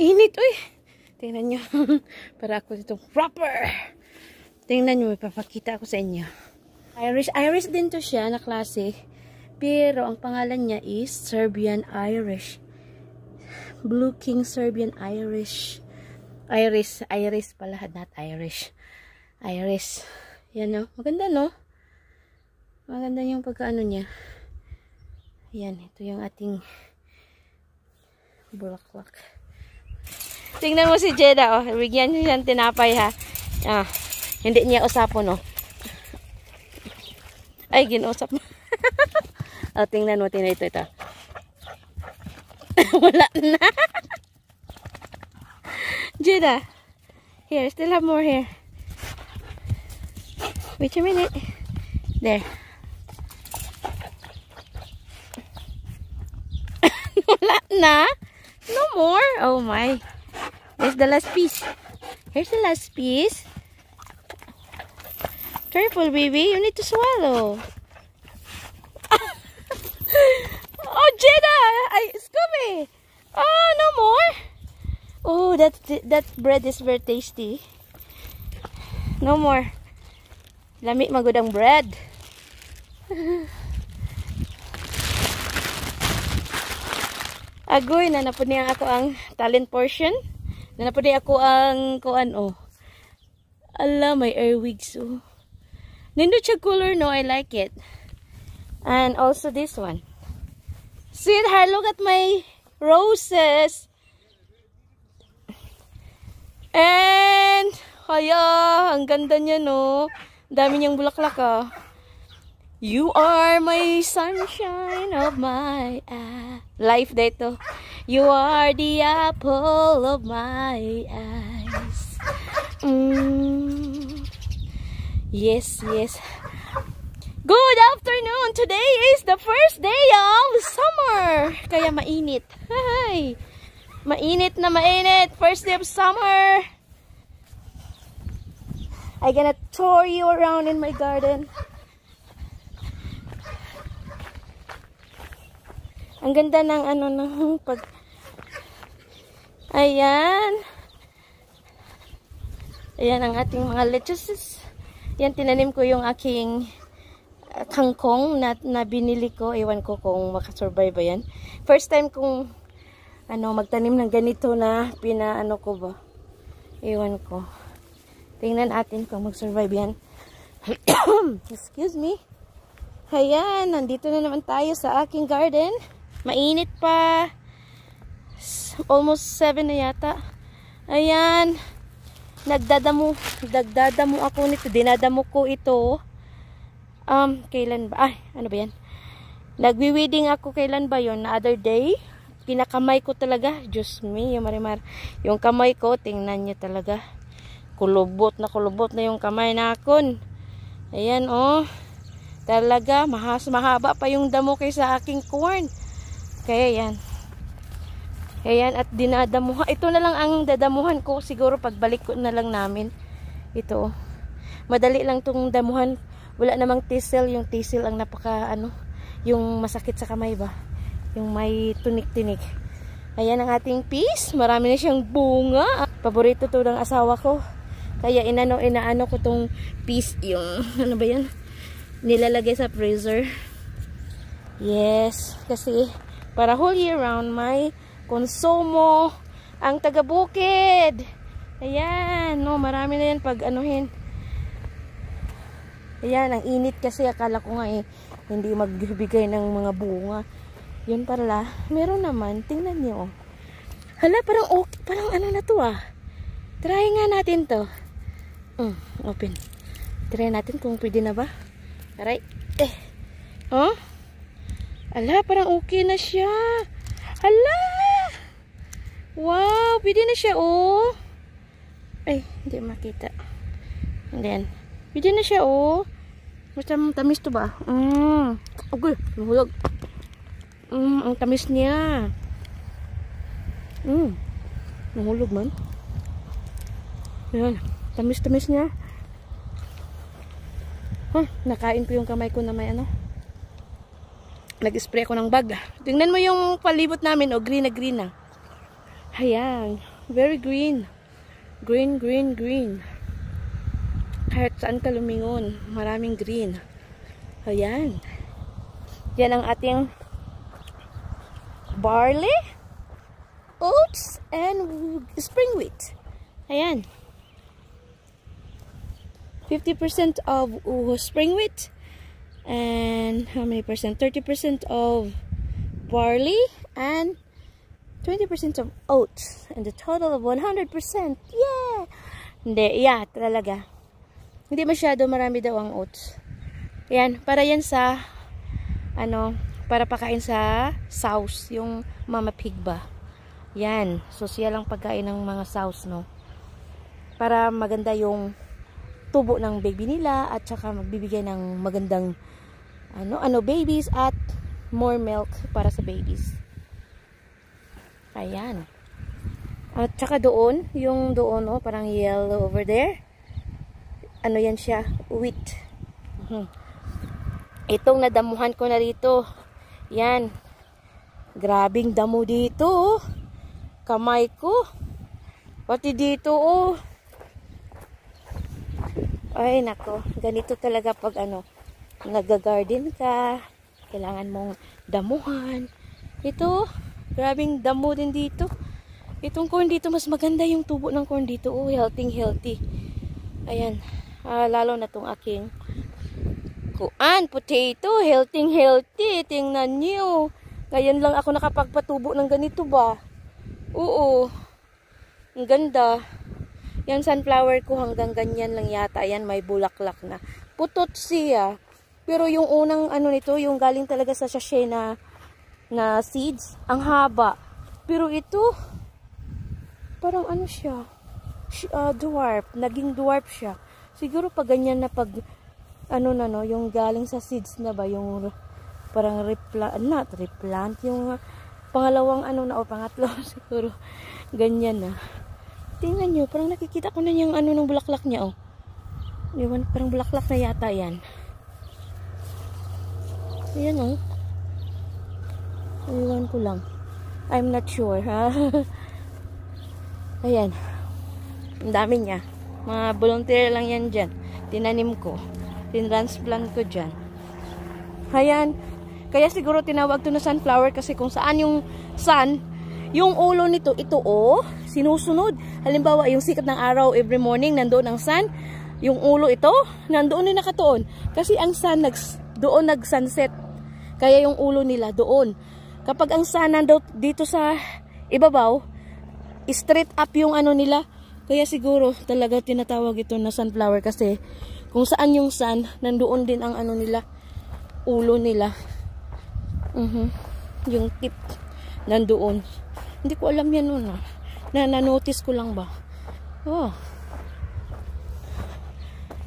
init, uy. Tingnan nyo. Para ako dito proper. Tingnan nyo, ipapakita ako sa inyo. Irish. Irish din to siya na klase. Pero ang pangalan niya is Serbian Irish. Blue King Serbian Irish. Iris. Iris pala. Not Irish. Iris. Yan No? Maganda no? Maganda yung pagkaano niya. Yan. Ito yung ating bulaklak. Tingnan mo si Jeda, oh. Bigyan niya siyang tinapay, ha. Ah, hindi niya usapon, oh. Ay, ginusap mo. oh, tingnan mo, tingnan ito, ito. Wala na. Jeda, here, still have more here. Wait a minute. There. Wala na. No more. Oh my. Here's the last piece. Here's the last piece. Careful, baby. You need to swallow. oh, Jenna! I, Scooby! Oh, no more? Oh, that, that bread is very tasty. No more. Lami magod ang bread. Agoy na napod niya ako ang talent portion. Na napudi ako ang kuan oh. Ala, may earwigs oh. Nindo siya color no, I like it. And also this one. Sweetheart, look at my roses. And, kaya, ang ganda niya, no? dami niyang bulaklak, oh. You are my sunshine of my eye. Life dito. You are the apple of my eyes. Mm. Yes, yes. Good afternoon! Today is the first day of summer. Kaya mainit. Hi! Mainit na mainit. First day of summer. I'm gonna tour you around in my garden. Ang ganda ng ano ng pag Ayan. Ayan ang ating mga lettuces. Ayan, tinanim ko yung aking ah, kangkong na, na binili ko. Iwan ko kung makasurvive ba yan. First time kong ano, magtanim ng ganito na pinaano ko ba. Iwan ko. Tingnan natin kung magsurvive yan. Excuse me. Ayan, nandito na naman tayo sa aking garden. Mainit pa. Almost 7 na yata. Ayan. Nagdadamo. Nagdadamo ako nito. Dinadamo ko ito. Um, kailan ba? Ay, ano ba yan? Nagwi-wedding ako kailan ba yon Na other day. Pinakamay ko talaga. Diyos me, yung marimar. Yung kamay ko, tingnan niyo talaga. Kulubot na kulubot na yung kamay na akon. Ayan, oh. Talaga, mahas, mahaba pa yung damo kaysa aking corn. Kaya yan. Ayan, at dinadamuhan. Ito na lang ang dadamuhan ko. Siguro pagbalik ko na lang namin. Ito. Madali lang tong damuhan. Wala namang tisil. Yung tisil ang napaka, ano, yung masakit sa kamay ba? Yung may tunik-tinik. Ayan ang ating piece. Marami na siyang bunga. Paborito to ng asawa ko. Kaya inano, inaano ko tong piece. Yung, ano ba yan? Nilalagay sa freezer. Yes. Kasi, para whole year round, may konsumo, ang taga-bukid. Ayan, no, marami na yan pag anuhin. Ayan, ang init kasi akala ko nga eh, hindi magbibigay ng mga bunga. Yun pala, meron naman, tingnan niyo. Oh. Hala, parang okay, parang ano na to ah. Try nga natin to. Mm, open. Try natin kung pwede na ba. Aray, eh. Oh? Hala, parang okay na siya. Hala! Wow, pwede na siya, oh. Ay, hindi makita. And then, pwede na siya, oh. Macam tamis to ba? Mm. Okay, mahulog. Mm, ang tamis niya. Mm. Mahulog man. Ayan, tamis-tamis niya. Huh, nakain ko yung kamay ko na may ano. Nag-spray ako ng bag. Tingnan mo yung palibot namin, oh, green na green na. Ayan. Very green. Green, green, green. Kahit saan ka lumingon, maraming green. Ayan. Yan ang ating barley, oats, and spring wheat. Ayan. 50% of uh, spring wheat and how many percent? 30% of barley and 20% of oats and the total of 100%. Yeah! Hindi, yeah, talaga. Hindi masyado marami daw ang oats. Yan, para yan sa ano, para pakain sa sauce, yung mama pig ba. Yan, so siya lang pagkain ng mga sauce, no? Para maganda yung tubo ng baby nila at saka magbibigay ng magandang ano, ano babies at more milk para sa babies. Ayan. At saka doon, yung doon, oh, parang yellow over there. Ano yan siya? Wheat. Hmm. Itong nadamuhan ko na rito. Yan. Grabing damo dito, oh. Kamay ko. Pati dito, oh. Ay, nako. Ganito talaga pag ano, nagagarden ka. Kailangan mong damuhan. Ito, Grabing damo din dito. Itong corn dito, mas maganda yung tubo ng corn dito. Oh, healthy, healthy. Ayan. Ah, lalo na tong aking kuan, potato. Healthy, healthy. Tingnan niyo. Ngayon lang ako nakapagpatubo ng ganito ba? Oo. Ang ganda. Yung sunflower ko hanggang ganyan lang yata. Ayan, may bulaklak na. Putot siya. Pero yung unang ano nito, yung galing talaga sa sachet na na seeds. Ang haba. Pero ito, parang ano siya, uh, dwarf. Naging dwarf siya. Siguro pag ganyan na pag, ano na no, yung galing sa seeds na ba, yung parang replant, not replant, yung pangalawang ano na, o pangatlo siguro, ganyan na. Tingnan nyo, parang nakikita ko na yung ano ng bulaklak niya, oh. Ewan, parang bulaklak na yata yan. Ayan, oh. Iwan ko lang. I'm not sure. Ha? Ayan. Ang dami niya. Mga volunteer lang yan dyan. Tinanim ko. Tinransplant ko dyan. Ayan. Kaya siguro tinawag to na sunflower kasi kung saan yung sun, yung ulo nito, ito o, oh, sinusunod. Halimbawa, yung sikat ng araw every morning, nandoon ang sun. Yung ulo ito, nandoon na nakatuon. Kasi ang sun, nags, doon nag-sunset. Kaya yung ulo nila doon. Kapag ang sana daw dito sa ibabaw, straight up yung ano nila. Kaya siguro talaga tinatawag ito na sunflower kasi kung saan yung sun, nandoon din ang ano nila, ulo nila. Uh mhm. -huh. Yung tip nandoon. Hindi ko alam yan noon ah. Na na-notice ko lang ba. Oh.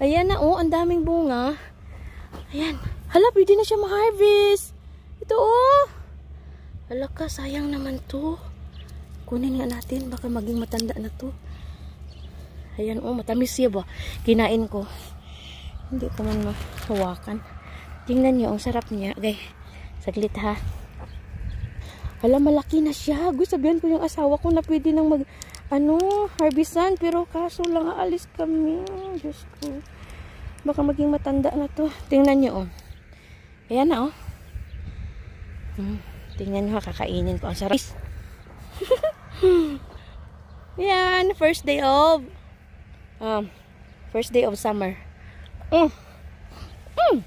Ayan na oh, ang daming bunga. Ayan. Hala, pwede na siya ma-harvest. Ito oh. Alaka, sayang naman to. Kunin nga natin. Baka maging matanda na to. Ayan, oh, matamis siya ba? Kinain ko. Hindi ko man hawakan. Tingnan niyo, ang sarap niya. Okay, saglit ha. Hala, malaki na siya. Gusto sabihan ko yung asawa ko na pwede nang mag, ano, harbisan. Pero kaso lang, aalis kami. Diyos ko. Baka maging matanda na to. Tingnan niyo, oh. Ayan na, oh. Hmm. Tingnan nyo, kakainin ko. Ang sarap. Yan, first day of um, first day of summer. Mm. Mm.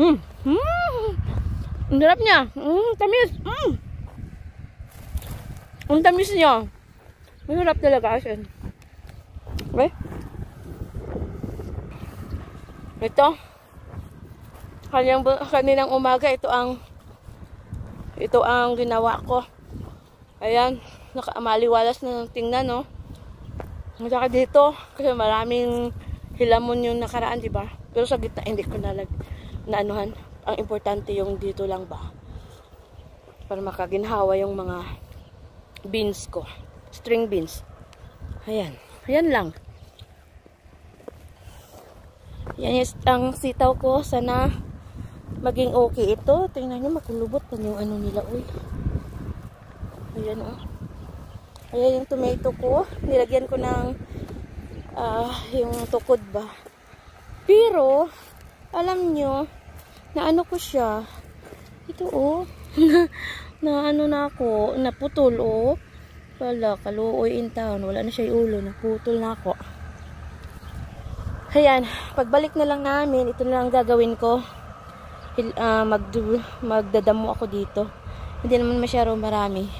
Mm. Mm. Ang sarap niya. Mm, tamis. Mm. Ang tamis niya. Masarap talaga as in. Okay? Ito. Kanyang, kaninang umaga, ito ang ito ang ginawa ko. Ayan, nakamaliwalas na ng tingnan, no? Saka dito, kasi maraming hilamon yung nakaraan, di ba? Pero sa gitna, hindi ko nalag, na anuhan Ang importante yung dito lang ba? Para makaginhawa yung mga beans ko. String beans. Ayan. Ayan lang. Yan yung ang sitaw ko. Sana maging okay ito. Tingnan nyo, makulubot pa yung ano nila. Uy. Ayan o. Oh. Ayan yung tomato ko. Nilagyan ko ng uh, yung tukod ba. Pero, alam nyo, na ano ko siya. Ito o. Oh. na ano na ako, naputol o. Oh. Wala, kaluoy in town. Wala na siya yung ulo. Naputol na ako. Ayan, pagbalik na lang namin, ito na lang gagawin ko uh, ah, magdu magdadamo ako dito. Hindi naman masyado marami.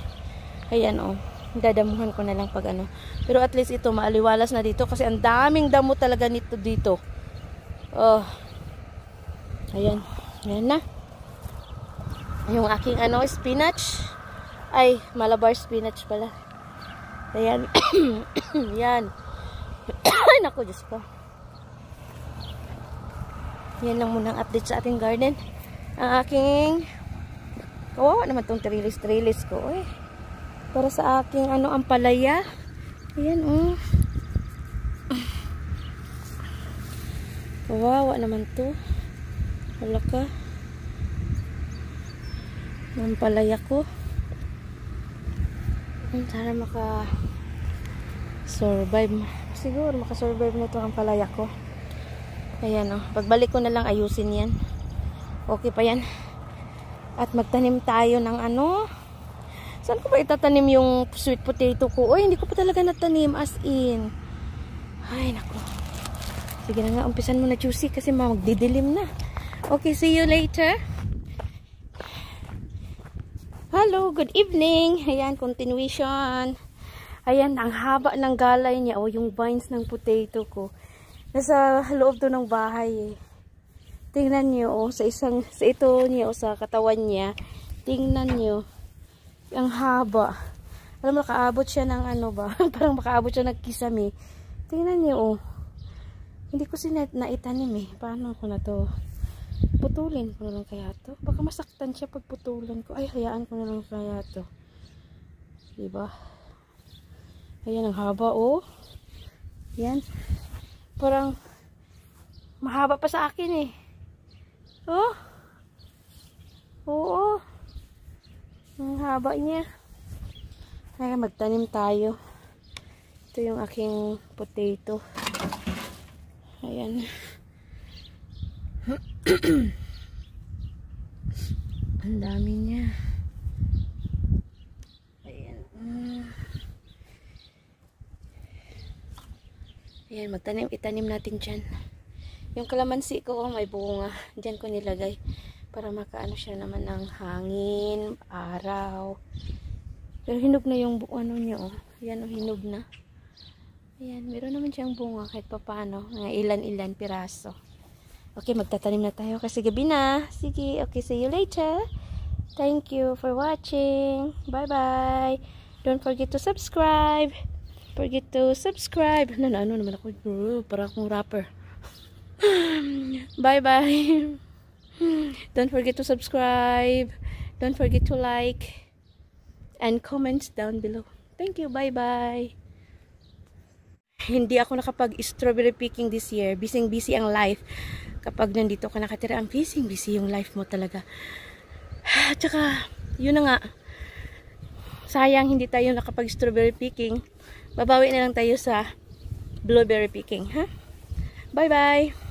Ayan oh. Dadamuhan ko na lang pag ano. Pero at least ito maaliwalas na dito kasi ang daming damo talaga nito dito. Oh. Ayan. Ayan na. Yung aking ano, spinach. Ay, malabar spinach pala. Ayan. Ayan. Naku, Diyos ko yan lang muna ang update sa ating garden ang aking kawawa naman tong trellis trellis ko eh. para sa aking ano ang palaya ayan oh kawawa naman to wala ka ang palaya ko hmm, sana maka survive siguro makasurvive na ito ang palaya ko Ayan o. Oh. Pagbalik ko na lang ayusin yan. Okay pa yan. At magtanim tayo ng ano. Saan ko ba itatanim yung sweet potato ko? Oy, hindi ko pa talaga natanim. As in. Ay, nako. Sige na nga, umpisan mo na juicy kasi magdidilim na. Okay, see you later. Hello, good evening. Ayan, continuation. Ayan, ang haba ng galay niya. O, oh, yung vines ng potato ko. Nasa loob to ng bahay eh. Tingnan niyo oh, sa isang, sa ito niya oh, sa katawan niya. Tingnan niyo Ang haba. Alam, makaabot siya ng ano ba? Parang makaabot siya ng kisame. Tingnan niyo oh. Hindi ko sina itanim eh. Paano ko na to? Putulin ko na lang kaya to. Baka masaktan siya pag putulin ko. Ay, hayaan ko na lang kaya to. Diba? Ayan, ang haba, oh. Ayan. Parang mahaba pa sa akin eh. Oh. Oo. Ang haba niya. Ay, magtanim tayo. Ito yung aking potato. Ayan. Ang dami niya. Ayan, magtanim, itanim natin dyan. Yung kalamansi ko, oh, may bunga. Dyan ko nilagay para makaano siya naman ng hangin, araw. Pero hinog na yung ano niya, oh. Ayan, oh, hinog na. Ayan, meron naman siyang bunga kahit papano. Mga ilan-ilan piraso. Okay, magtatanim na tayo kasi gabi na. Sige, okay, see you later. Thank you for watching. Bye-bye. Don't forget to subscribe forget to subscribe. Ano, ano naman ako, para akong rapper. Bye-bye. Don't forget to subscribe. Don't forget to like. And comment down below. Thank you. Bye-bye. Hindi ako nakapag-strawberry picking this year. Bising-busy ang life. Kapag nandito ka nakatira, ang bising-busy yung life mo talaga. At saka, yun na nga. Sayang hindi tayo nakapag-strawberry picking babawi na lang tayo sa blueberry picking ha bye bye